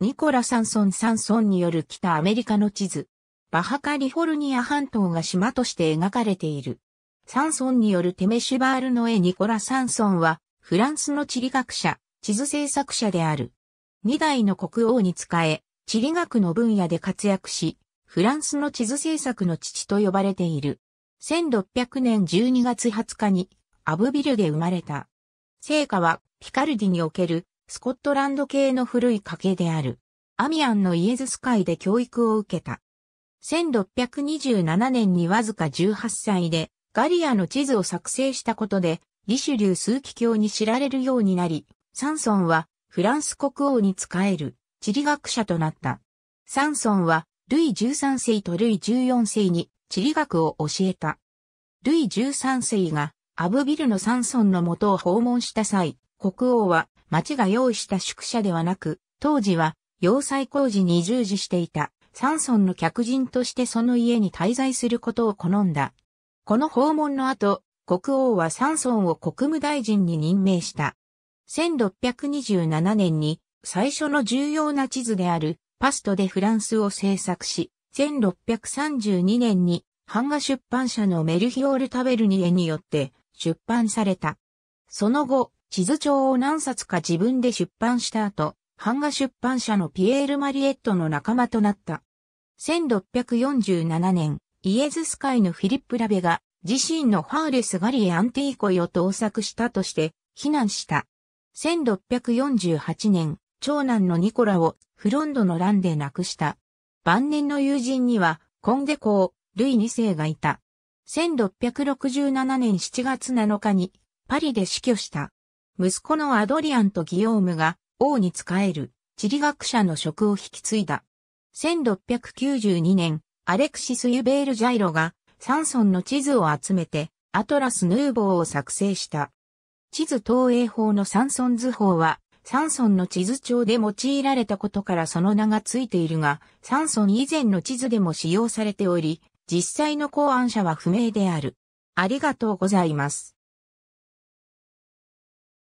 ニコラ・サンソン・サンソンによる北アメリカの地図。バハカリフォルニア半島が島として描かれている。サンソンによるテメシュバールの絵ニコラ・サンソンは、フランスの地理学者、地図制作者である。二代の国王に仕え、地理学の分野で活躍し、フランスの地図制作の父と呼ばれている。1600年12月20日に、アブビルで生まれた。聖火は、ピカルディにおけるスコットランド系の古い家系である。アミアンのイエズス会で教育を受けた。1627年にわずか18歳で、ガリアの地図を作成したことで、リシュリュー数奇教に知られるようになり、サンソンはフランス国王に仕える地理学者となった。サンソンはルイ13世とルイ14世に地理学を教えた。ルイ13世がアブビルのサンソンの元を訪問した際、国王は町が用意した宿舎ではなく、当時は要塞工事に従事していた、山村の客人としてその家に滞在することを好んだ。この訪問の後、国王は山村を国務大臣に任命した。1627年に最初の重要な地図であるパストでフランスを制作し、1632年に版画出版社のメルヒオール・タベルニエによって出版された。その後、地図帳を何冊か自分で出版した後、版画出版社のピエール・マリエットの仲間となった。1647年、イエズス会のフィリップ・ラベが自身のファーレス・ガリエ・アンティーコイを盗作したとして非難した。1648年、長男のニコラをフロンドの乱で亡くした。晩年の友人には、コンデコー、ルイ2世がいた。1667年7月7日にパリで死去した。息子のアドリアンとギオームが王に仕える地理学者の職を引き継いだ。1692年、アレクシス・ユベール・ジャイロがサンソンの地図を集めてアトラス・ヌーボーを作成した。地図投影法のサンソン図法はサンソンの地図帳で用いられたことからその名がついているが、サンソン以前の地図でも使用されており、実際の考案者は不明である。ありがとうございます。